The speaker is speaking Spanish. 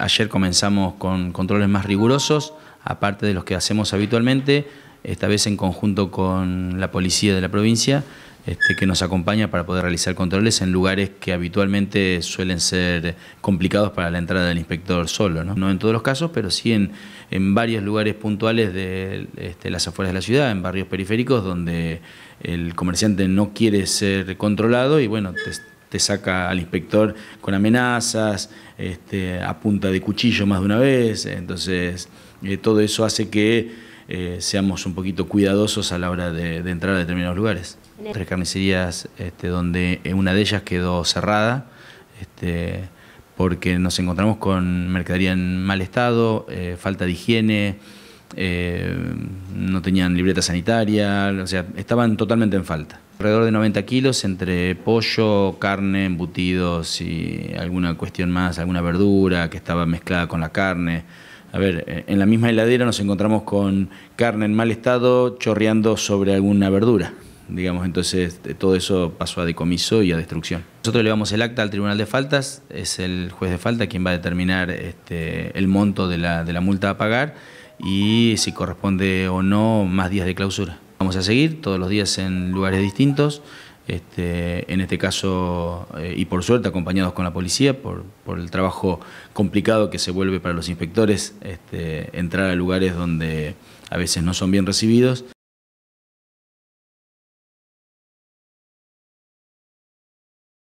ayer comenzamos con controles más rigurosos, aparte de los que hacemos habitualmente, esta vez en conjunto con la policía de la provincia, este, que nos acompaña para poder realizar controles en lugares que habitualmente suelen ser complicados para la entrada del inspector solo. No, en todos los casos, pero sí en, en varios lugares puntuales de este, las afueras de la ciudad, en barrios periféricos, donde el comerciante no quiere ser controlado y bueno, te saca al inspector con amenazas, este, a punta de cuchillo más de una vez, entonces eh, todo eso hace que eh, seamos un poquito cuidadosos a la hora de, entrar a determinados lugares. Tres carnicerías este, donde eh, una de ellas quedó cerrada este, porque nos encontramos con mercadería en mal estado, falta de higiene, eh, no tenían libreta sanitaria, o sea, estaban totalmente en falta. Alrededor de 90 kilos entre pollo, carne, embutidos y alguna cuestión más, alguna verdura que estaba mezclada con la carne. A ver, eh, en la misma heladera nos encontramos con carne en mal estado chorreando sobre alguna verdura. Digamos, entonces eh, todo eso pasó a decomiso y a destrucción. Nosotros elevamos el acta al Tribunal de Faltas, es el juez de falta quien va a determinar este, el monto de la multa a pagar y si corresponde o no más días de clausura. Vamos a seguir todos los días en lugares distintos, este, en este caso eh, y por suerte acompañados con la policía por, el trabajo complicado que se vuelve para los inspectores este, entrar a lugares donde a veces no son bien recibidos.